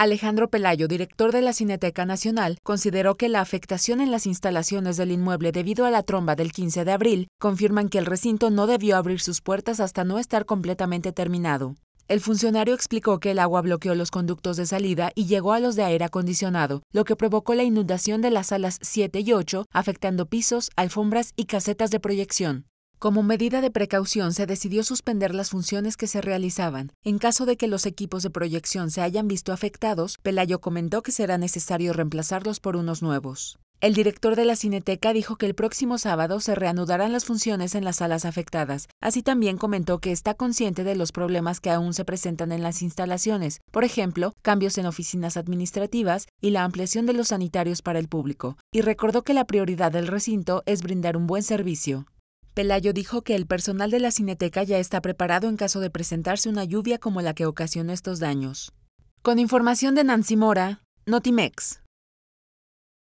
Alejandro Pelayo, director de la Cineteca Nacional, consideró que la afectación en las instalaciones del inmueble debido a la tromba del 15 de abril confirman que el recinto no debió abrir sus puertas hasta no estar completamente terminado. El funcionario explicó que el agua bloqueó los conductos de salida y llegó a los de aire acondicionado, lo que provocó la inundación de las salas 7 y 8, afectando pisos, alfombras y casetas de proyección. Como medida de precaución, se decidió suspender las funciones que se realizaban. En caso de que los equipos de proyección se hayan visto afectados, Pelayo comentó que será necesario reemplazarlos por unos nuevos. El director de la Cineteca dijo que el próximo sábado se reanudarán las funciones en las salas afectadas. Así también comentó que está consciente de los problemas que aún se presentan en las instalaciones, por ejemplo, cambios en oficinas administrativas y la ampliación de los sanitarios para el público, y recordó que la prioridad del recinto es brindar un buen servicio. Pelayo dijo que el personal de la cineteca ya está preparado en caso de presentarse una lluvia como la que ocasionó estos daños. Con información de Nancy Mora, Notimex.